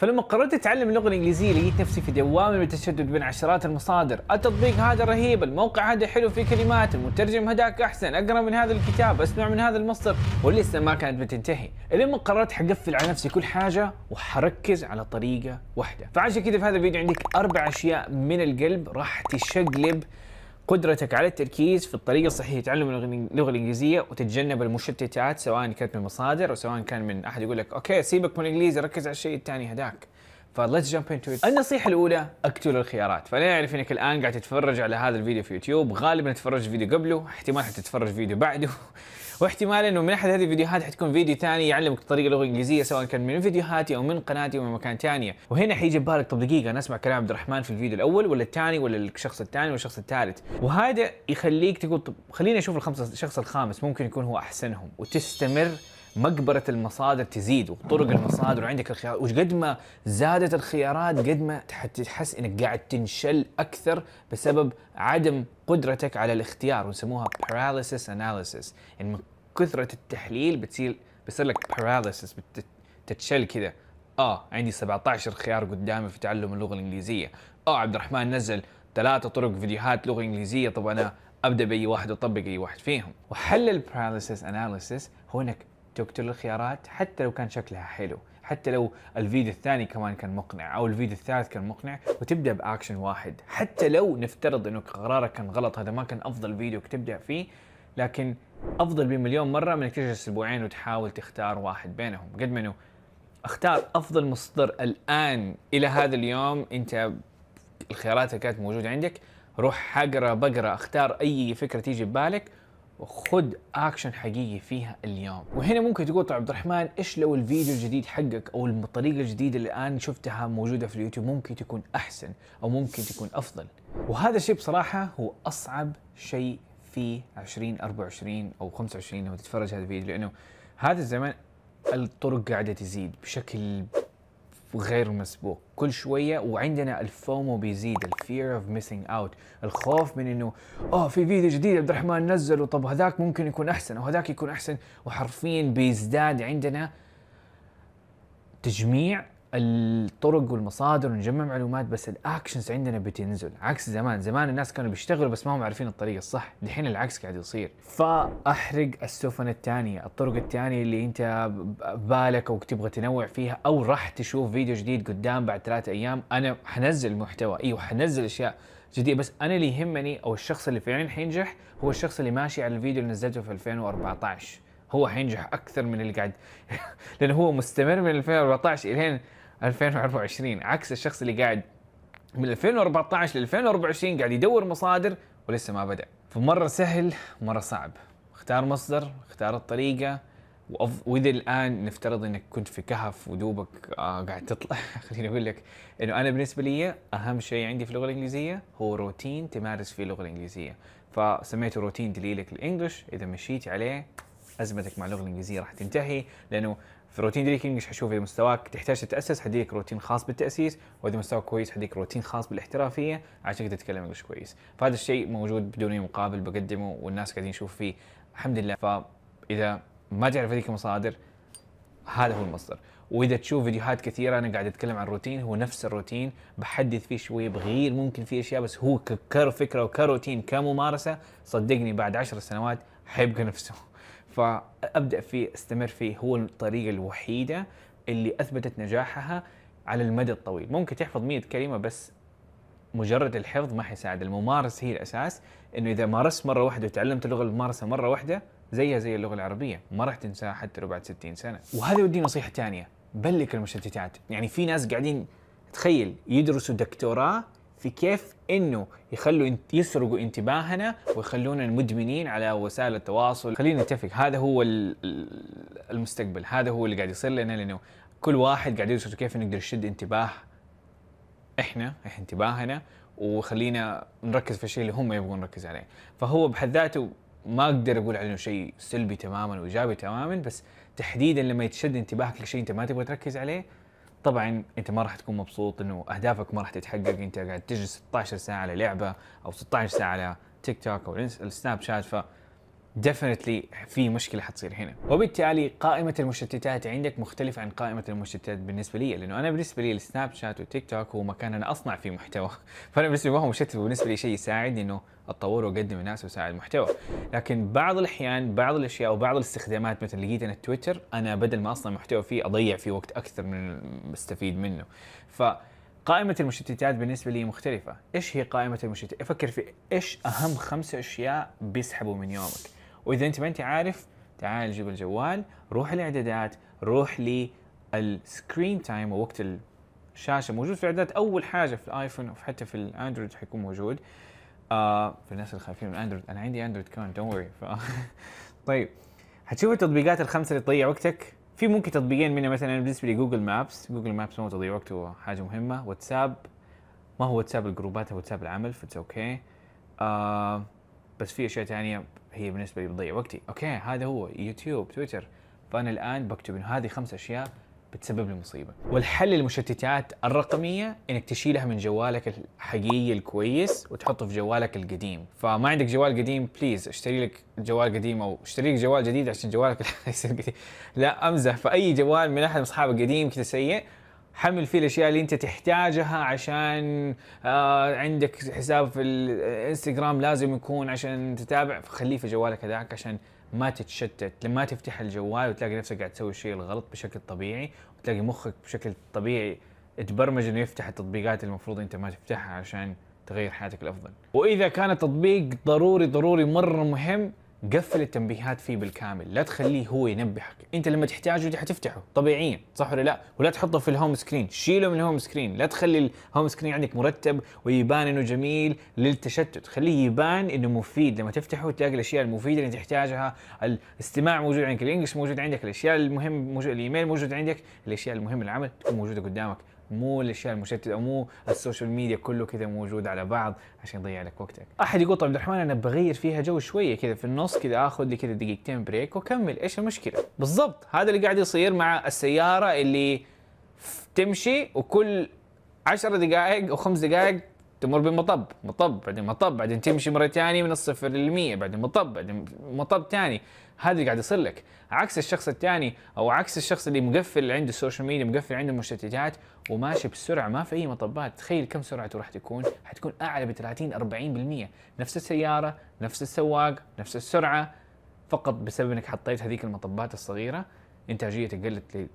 فلما قررت اتعلم اللغه الانجليزيه لقيت نفسي في دوامه من التشدد بين عشرات المصادر، التطبيق هذا رهيب، الموقع هذا حلو في كلمات، المترجم هذاك احسن، اقرا من هذا الكتاب، اسمع من هذا المصدر، ولسه ما كانت بتنتهي، لما قررت حقفل على نفسي كل حاجه وحركز على طريقه واحده، فعشان كذا في هذا الفيديو عندك اربع اشياء من القلب راح تشقلب قدرتك على التركيز في الطريقة الصحيحة لتعلم اللغة الإنجليزية وتتجنب المشتتات سواء كانت من مصادر أو سواء كان من أحد يقول لك أوكي سيبك من الإنجليزي ركز على الشيء الثاني هداك فليتس جمب انتو النصيحه الاولى اقتلوا الخيارات فانا اعرف انك الان قاعد تتفرج على هذا الفيديو في يوتيوب غالبا تتفرج فيديو قبله احتمال حتتفرج فيديو بعده واحتمال انه من احد هذه الفيديوهات حتكون فيديو ثاني يعلمك طريقه لغه انجليزيه سواء كان من فيديوهاتي او من قناتي او من مكان ثاني وهنا حيجي ببالك طب دقيقه انا اسمع كلام عبد الرحمن في الفيديو الاول ولا الثاني ولا الشخص الثاني ولا الشخص الثالث وهذا يخليك تقول طب خليني اشوف الخمسه الشخص الخامس ممكن يكون هو احسنهم وتستمر مقبره المصادر تزيد وطرق المصادر وعندك الخيارات وقد ما زادت الخيارات قد ما تحس انك قاعد تنشل اكثر بسبب عدم قدرتك على الاختيار ونسموها paralysis analysis يعني من كثره التحليل بتصير بيصير لك paralysis تتشل كذا اه عندي 17 خيار قدامي في تعلم اللغه الانجليزيه اه عبد الرحمن نزل ثلاثة طرق فيديوهات لغة إنجليزية طب أنا أبدأ بأي واحد وأطبق أي واحد فيهم وحل الباراليسيس أناليسيس هو أنك تقتل الخيارات حتى لو كان شكلها حلو حتى لو الفيديو الثاني كمان كان مقنع او الفيديو الثالث كان مقنع وتبدا باكشن واحد حتى لو نفترض انه قرارك كان غلط هذا ما كان افضل فيديو تبدا فيه لكن افضل بمليون مره من انك تجلس اسبوعين وتحاول تختار واحد بينهم قد ما انه اختار افضل مصدر الان الى هذا اليوم انت الخيارات اللي كانت موجوده عندك روح حقرا بقرا اختار اي فكره تيجي ببالك وخذ اكشن حقيقي فيها اليوم وهنا ممكن تقول طيب عبد الرحمن ايش لو الفيديو الجديد حقك او الطريقه الجديده اللي الان شفتها موجوده في اليوتيوب ممكن تكون احسن او ممكن تكون افضل وهذا الشيء بصراحه هو اصعب شيء في 2024 او 25 لما تتفرج هذا الفيديو لانه هذا الزمان الطرق قاعده تزيد بشكل غير مسبوق كل شوية وعندنا الفومو بيزيد الفير اوف ميسنج اوت الخوف من انه اه في فيديو جديد عبد الرحمن نزله طب هذاك ممكن يكون احسن او هذاك يكون احسن وحرفيا بيزداد عندنا تجميع الطرق والمصادر ونجمع معلومات بس الاكشنز عندنا بتنزل عكس زمان زمان الناس كانوا بيشتغلوا بس ما هم عارفين الطريقه الصح دحين العكس قاعد يصير فاحرق السفن الثانيه الطرق الثانيه اللي انت بالك او تبغى تنوع فيها او راح تشوف فيديو جديد قدام بعد ثلاثة ايام انا حنزل محتوى ايوه حنزل اشياء جديدة بس انا اللي يهمني او الشخص اللي فعلا حينجح هو الشخص اللي ماشي على الفيديو اللي نزلته في 2014 هو حينجح اكثر من اللي قاعد لانه هو مستمر من 2014 الين 2024 عكس الشخص اللي قاعد من 2014 ل 2024 قاعد يدور مصادر ولسه ما بدا فمره سهل مره صعب اختار مصدر اختار الطريقه واذا الان نفترض انك كنت في كهف ودوبك آه قاعد تطلع خليني اقول لك انه انا بالنسبه لي اهم شيء عندي في اللغه الانجليزيه هو روتين تمارس فيه اللغه الانجليزيه فسميته روتين دليلك الانجليش اذا مشيت عليه ازمتك مع اللغه الانجليزيه راح تنتهي لانه في الروتين دريكينج ايش حشوف اذا مستواك تحتاج تتاسس حديك روتين خاص بالتاسيس واذا مستواك كويس حديك روتين خاص بالاحترافيه عشان كذا تتكلم انجلش كويس فهذا الشيء موجود بدون اي مقابل بقدمه والناس قاعدين يشوف فيه الحمد لله فاذا ما تعرف هذيك المصادر هذا هو المصدر واذا تشوف فيديوهات كثيره انا قاعد اتكلم عن روتين هو نفس الروتين بحدث فيه شويه بغير ممكن فيه اشياء بس هو كفكره وكروتين كممارسه صدقني بعد عشر سنوات حيبقى نفسه فابدا فيه استمر فيه هو الطريقه الوحيده اللي اثبتت نجاحها على المدى الطويل ممكن تحفظ 100 كلمه بس مجرد الحفظ ما حيساعد الممارسه هي الاساس انه اذا مارست مره واحده وتعلمت اللغه الممارسه مره واحده زيها زي اللغه العربيه ما راح تنساها حتى لو بعد 60 سنه وهذا يودي نصيحه ثانيه بلك المشتتات يعني في ناس قاعدين تخيل يدرسوا دكتوراه في كيف انه يخلوا يسرقوا انتباهنا ويخلونا مدمنين على وسائل التواصل خلينا نتفق هذا هو المستقبل هذا هو اللي قاعد يصير لنا لانه كل واحد قاعد يدرس كيف نقدر نشد انتباه احنا انتباهنا وخلينا نركز في الشيء اللي هم يبغون نركز عليه فهو بحد ذاته ما اقدر اقول عنه شيء سلبي تماما وايجابي تماما بس تحديدا لما يتشد انتباهك لشيء انت ما تبغى تركز عليه طبعا انت ما راح تكون مبسوط انه اهدافك ما راح تتحقق انت قاعد تجلس 16 ساعه على لعبه او 16 ساعه على تيك توك او السناب شات ف ديفنتلي في مشكله حتصير هنا وبالتالي قائمه المشتتات عندك مختلفه عن قائمه المشتتات بالنسبه لي لانه انا بالنسبه لي السناب شات والتيك توك هو مكان انا اصنع فيه محتوى فانا بالنسبه لي ما هو مشتت بالنسبه لي شيء يساعدني انه اتطور واقدم الناس واساعد محتوى لكن بعض الاحيان بعض الاشياء وبعض الاستخدامات مثل لقيت انا تويتر انا بدل ما اصنع محتوى فيه اضيع فيه وقت اكثر من استفيد منه ف قائمة المشتتات بالنسبة لي مختلفة، ايش هي قائمة المشتتات؟ افكر في ايش اهم خمس اشياء بيسحبوا من يومك؟ واذا انت ما انت عارف تعال جيب الجوال روح الاعدادات روح للسكرين تايم ووقت الشاشه موجود في الاعدادات اول حاجه في الايفون او حتى في الاندرويد حيكون موجود آه في الناس اللي خايفين من الاندرويد انا عندي اندرويد كمان دونت وري طيب حتشوف التطبيقات الخمسه اللي تضيع وقتك في ممكن تطبيقين منها مثلا بالنسبه لي جوجل مابس جوجل مابس ما هو تضيع وقته حاجه مهمه واتساب ما هو واتساب الجروبات هو واتساب العمل فاتس اوكي okay. آه بس في اشياء ثانيه هي بالنسبه لي بتضيع وقتي اوكي هذا هو يوتيوب تويتر فانا الان بكتب انه هذه خمس اشياء بتسبب لي مصيبه والحل للمشتتات الرقميه انك تشيلها من جوالك الحقيقي الكويس وتحطه في جوالك القديم فما عندك جوال قديم بليز اشتري لك جوال قديم او اشتري لك جوال جديد عشان جوالك يصير قديم لا امزح فاي جوال من احد اصحابك قديم كذا سيء حمل فيه الاشياء اللي انت تحتاجها عشان آه عندك حساب في الانستغرام لازم يكون عشان تتابع خليه في جوالك هذاك عشان ما تتشتت لما تفتح الجوال وتلاقي نفسك قاعد تسوي الشيء الغلط بشكل طبيعي وتلاقي مخك بشكل طبيعي اتبرمج انه يفتح التطبيقات المفروض انت ما تفتحها عشان تغير حياتك الافضل واذا كان التطبيق ضروري ضروري مره مهم قفل التنبيهات فيه بالكامل لا تخليه هو ينبهك انت لما تحتاجه حتفتحه طبيعيا صح ولا لا ولا تحطه في الهوم سكرين شيله من الهوم سكرين لا تخلي الهوم سكرين عندك مرتب ويبان انه جميل للتشتت خليه يبان انه مفيد لما تفتحه تلاقي الاشياء المفيده اللي تحتاجها الاستماع موجود عندك الانجلش موجود عندك الاشياء المهم موجود الايميل موجود عندك الاشياء المهمه العمل تكون موجوده قدامك مو الاشياء المشتته مو السوشيال ميديا كله كذا موجود على بعض عشان يضيع لك وقتك احد يقول طيب عبد الرحمن انا بغير فيها جو شويه كذا في النص كذا اخذ لي كذا دقيقتين بريك واكمل ايش المشكله بالضبط هذا اللي قاعد يصير مع السياره اللي تمشي وكل 10 دقائق او خمس دقائق تمر بمطب مطب بعدين مطب بعدين تمشي مره ثانيه من الصفر للمية بعدين مطب بعدين مطب ثاني هذا اللي قاعد يصير لك عكس الشخص الثاني او عكس الشخص اللي مقفل عنده السوشيال ميديا مقفل عنده المشتتات وماشي بسرعه ما في اي مطبات تخيل كم سرعته راح تكون حتكون اعلى ب 30 40% نفس السياره نفس السواق نفس السرعه فقط بسبب انك حطيت هذيك المطبات الصغيره انتاجيتك قلت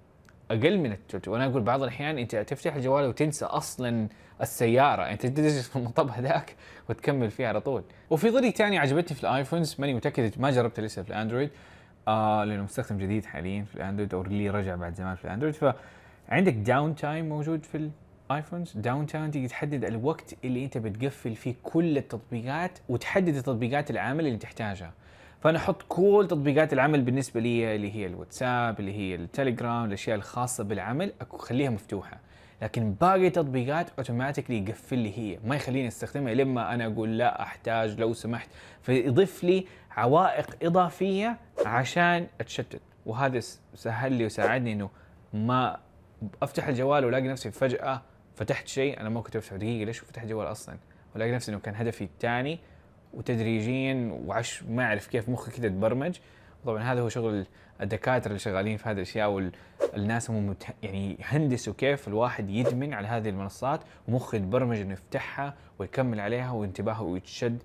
اقل من التوتو وانا اقول بعض الاحيان انت تفتح الجوال وتنسى اصلا السياره انت تجلس في المطب هذاك وتكمل فيه على طول وفي طريقه ثانيه عجبتني في الايفونز ماني متاكد ما جربتها لسه في الاندرويد آه لانه مستخدم جديد حاليا في الاندرويد او اللي رجع بعد زمان في الاندرويد فعندك داون تايم موجود في الايفونز داون تايم تقدر تحدد الوقت اللي انت بتقفل فيه كل التطبيقات وتحدد التطبيقات العامه اللي تحتاجها فانا احط كل تطبيقات العمل بالنسبه لي اللي هي الواتساب اللي هي التليجرام الاشياء الخاصه بالعمل اخليها مفتوحه لكن باقي التطبيقات اوتوماتيكلي يقفل لي هي ما يخليني استخدمها لما انا اقول لا احتاج لو سمحت فيضيف لي عوائق اضافيه عشان اتشتت وهذا سهل لي وساعدني انه ما افتح الجوال والاقي نفسي فجاه فتحت شيء انا ما كنت افتح دقيقه ليش فتحت الجوال اصلا والاقي نفسي انه كان هدفي الثاني وتدريجيا وعش ما اعرف كيف مخي كذا تبرمج طبعا هذا هو شغل الدكاتره اللي شغالين في هذه الاشياء والناس هم مت... يعني يهندسوا كيف الواحد يدمن على هذه المنصات ومخه يتبرمج انه يفتحها ويكمل عليها وانتباهه ويتشد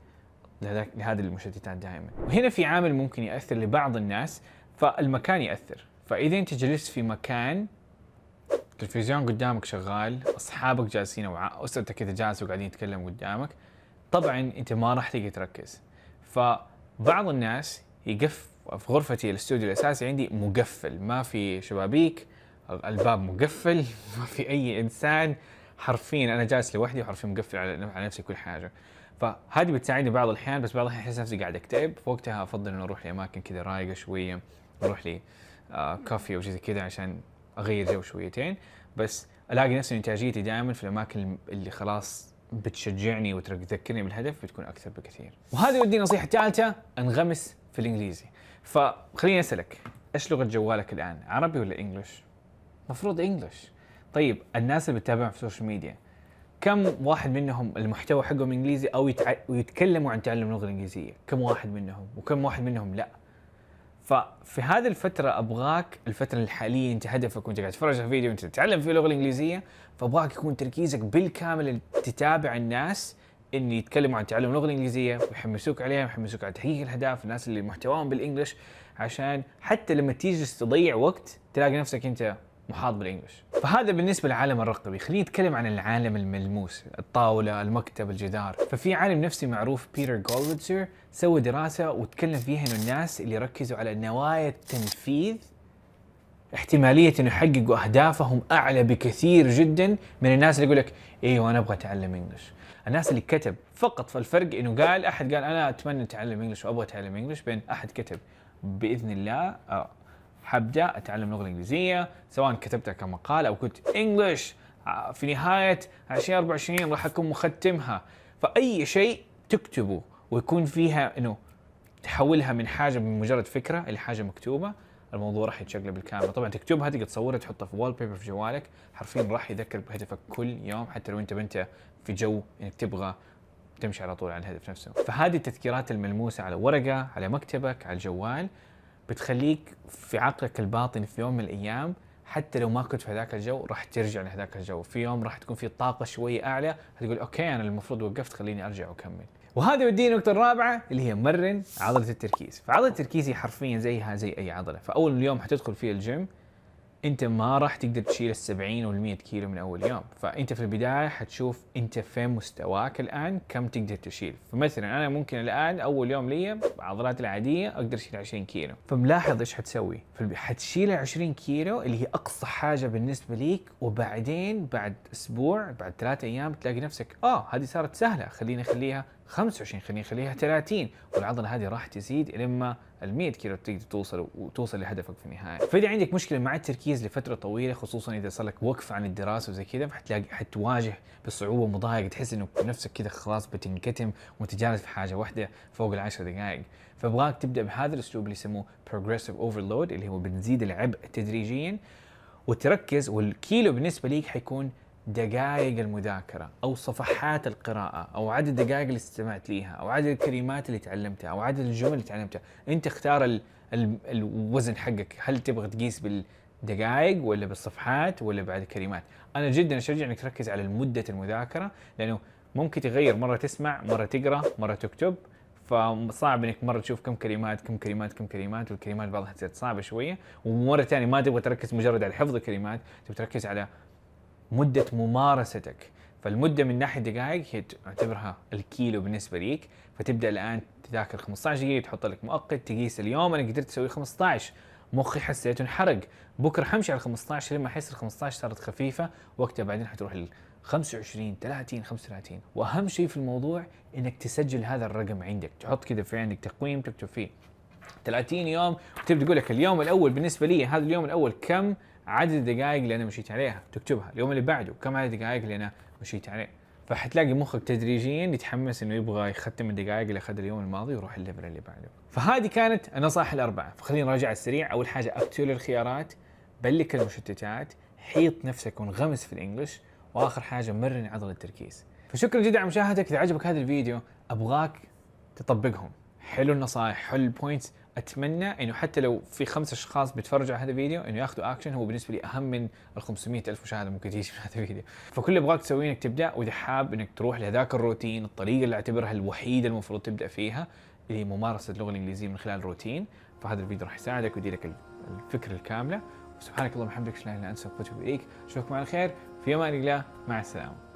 لهذه المشتتات دائما وهنا في عامل ممكن ياثر لبعض الناس فالمكان ياثر فاذا انت جلست في مكان تلفزيون قدامك شغال اصحابك جالسين او اسرتك كذا جالسه وقاعدين يتكلموا قدامك طبعا انت ما راح تقدر تركز فبعض الناس يقف في غرفتي الاستوديو الاساسي عندي مقفل ما في شبابيك الباب مقفل ما في اي انسان حرفيا انا جالس لوحدي وحرفيا مقفل على نفسي كل حاجه فهذه بتساعدني بعض الاحيان بس بعض الاحيان احس نفسي قاعد اكتئب فوقتها افضل انه اروح لاماكن كذا رايقه شويه اروح لي آه كافي او شيء زي كذا عشان اغير جو شويتين بس الاقي نفسي انتاجيتي دائما في الاماكن اللي خلاص بتشجعني وتذكرني بالهدف بتكون اكثر بكثير. وهذا ودي نصيحه ثالثه انغمس في الانجليزي. فخليني اسالك ايش لغه جوالك الان؟ عربي ولا انجلش؟ مفروض انجلش. طيب الناس اللي بتتابعهم في السوشيال ميديا كم واحد منهم المحتوى حقهم انجليزي او يتع... ويتكلموا عن تعلم اللغه الانجليزيه؟ كم واحد منهم؟ وكم واحد منهم لا؟ ففي هذه الفترة ابغاك الفترة الحالية انت هدفك وانت قاعد تتفرج على فيديو وانت تتعلم فيه اللغة الانجليزية فابغاك يكون تركيزك بالكامل تتابع الناس اللي يتكلموا عن تعلم اللغه الانجليزيه ويحمسوك عليها ويحمسوك على تحقيق الاهداف الناس اللي محتواهم بالانجلش عشان حتى لما تيجي تضيع وقت تلاقي نفسك انت محاط بالانجلش فهذا بالنسبه للعالم الرقمي خلينا نتكلم عن العالم الملموس الطاوله المكتب الجدار ففي عالم نفسي معروف بيتر جولدزر سوى دراسه وتكلم فيها انه الناس اللي ركزوا على نوايا التنفيذ احتماليه انه يحققوا اهدافهم اعلى بكثير جدا من الناس اللي يقول لك ايوه انا ابغى اتعلم انجلش الناس اللي كتب فقط فالفرق انه قال احد قال انا اتمنى اتعلم انجلش وابغى اتعلم انجلش بين احد كتب باذن الله آه حبدا اتعلم اللغه الانجليزيه سواء كتبتها كمقال او كنت انجلش آه، في نهايه 2024 راح اكون مختمها فاي شيء تكتبه ويكون فيها انه تحولها من حاجه من مجرد فكره الى حاجه مكتوبه الموضوع راح يتشقلب بالكامل طبعا تكتبها تقدر تصورها تحطها في وول بيبر في جوالك حرفيا راح يذكرك بهدفك كل يوم حتى لو انت بنت في جو انك تبغى تمشي على طول على الهدف نفسه فهذه التذكيرات الملموسه على ورقه على مكتبك على الجوال بتخليك في عقلك الباطن في يوم من الايام حتى لو ما كنت في هذاك الجو راح ترجع لهذاك الجو في يوم راح تكون في طاقه شويه اعلى هتقول اوكي انا المفروض وقفت خليني ارجع واكمل وهذا يوديني النقطة الرابعة اللي هي مرن عضلة التركيز، فعضلة التركيز هي حرفيا زيها زي أي عضلة، فأول يوم حتدخل فيه الجيم انت ما راح تقدر تشيل ال 70 وال 100 كيلو من اول يوم فانت في البدايه حتشوف انت فين مستواك الان كم تقدر تشيل فمثلا انا ممكن الان اول يوم لي عضلات العاديه اقدر اشيل 20 كيلو فملاحظ ايش حتسوي حتشيل 20 كيلو اللي هي اقصى حاجه بالنسبه ليك وبعدين بعد اسبوع بعد ثلاثة ايام تلاقي نفسك اه هذه صارت سهله خليني اخليها 25 خلينا نخليها 30 والعضله هذه راح تزيد لما ال 100 كيلو تقدر توصل وتوصل لهدفك في النهايه فاذا عندك مشكله مع التركيز لفتره طويله خصوصا اذا صار لك وقف عن الدراسه وزي كذا فحتلاقي حتواجه بصعوبه مضايق تحس انه نفسك كذا خلاص بتنكتم وتجالس في حاجه واحده فوق العشر دقائق فابغاك تبدا بهذا الاسلوب اللي يسموه progressive overload اللي هو بنزيد العبء تدريجيا وتركز والكيلو بالنسبه ليك حيكون دقائق المذاكره او صفحات القراءه او عدد الدقائق اللي استمعت ليها او عدد الكلمات اللي تعلمتها او عدد الجمل اللي تعلمتها انت اختار ال ال الوزن حقك هل تبغى تقيس بالدقائق ولا بالصفحات ولا بعد الكلمات انا جدا اشجع انك تركز على مده المذاكره لانه ممكن تغير مره تسمع مره تقرا مره تكتب فصعب انك مره تشوف كم كلمات كم كلمات كم كلمات والكلمات بعضها تصير صعبه شويه ومره ثانيه ما تبغى تركز مجرد على حفظ الكلمات تبغى تركز على مده ممارستك فالمده من ناحيه دقائق هي تعتبرها الكيلو بالنسبه ليك فتبدا الان تذاكر 15 دقيقه تحط لك مؤقت تقيس اليوم انا قدرت اسوي 15 مخي حسيته انحرق بكره حمشي على 15 لما احس ال 15 صارت خفيفه وقتها بعدين حتروح لل 25 30 35 واهم شيء في الموضوع انك تسجل هذا الرقم عندك تحط كذا في عندك تقويم تكتب فيه 30 يوم وتبدا تقول لك اليوم الاول بالنسبه لي هذا اليوم الاول كم عدد الدقائق اللي انا مشيت عليها تكتبها اليوم اللي بعده كم عدد الدقائق اللي انا مشيت عليه فحتلاقي مخك تدريجيا يتحمس انه يبغى يختم الدقائق اللي اخذها اليوم الماضي ويروح الليفل اللي بعده فهذه كانت النصائح الاربعه فخلينا نراجع على السريع اول حاجه اكتب الخيارات بلك المشتتات حيط نفسك وانغمس في الانجلش واخر حاجه مرن عضله التركيز فشكرا جدا على مشاهدتك اذا عجبك هذا الفيديو ابغاك تطبقهم حلو النصائح حلو البوينتس اتمنى انه حتى لو في خمسة اشخاص بيتفرجوا على هذا الفيديو انه ياخذوا اكشن هو بالنسبه لي اهم من ال الف مشاهده ممكن تيجي من هذا الفيديو فكل اللي ابغاك تسويه انك تبدا واذا حاب انك تروح لهذاك الروتين الطريقه اللي اعتبرها الوحيده المفروض تبدا فيها اللي هي ممارسه اللغه الانجليزيه من خلال روتين فهذا الفيديو راح يساعدك ويدي لك الفكره الكامله وسبحانك اللهم وبحمدك لا اله الا انت استغفرك واتوب اليك اشوفكم على خير في امان الله مع السلامه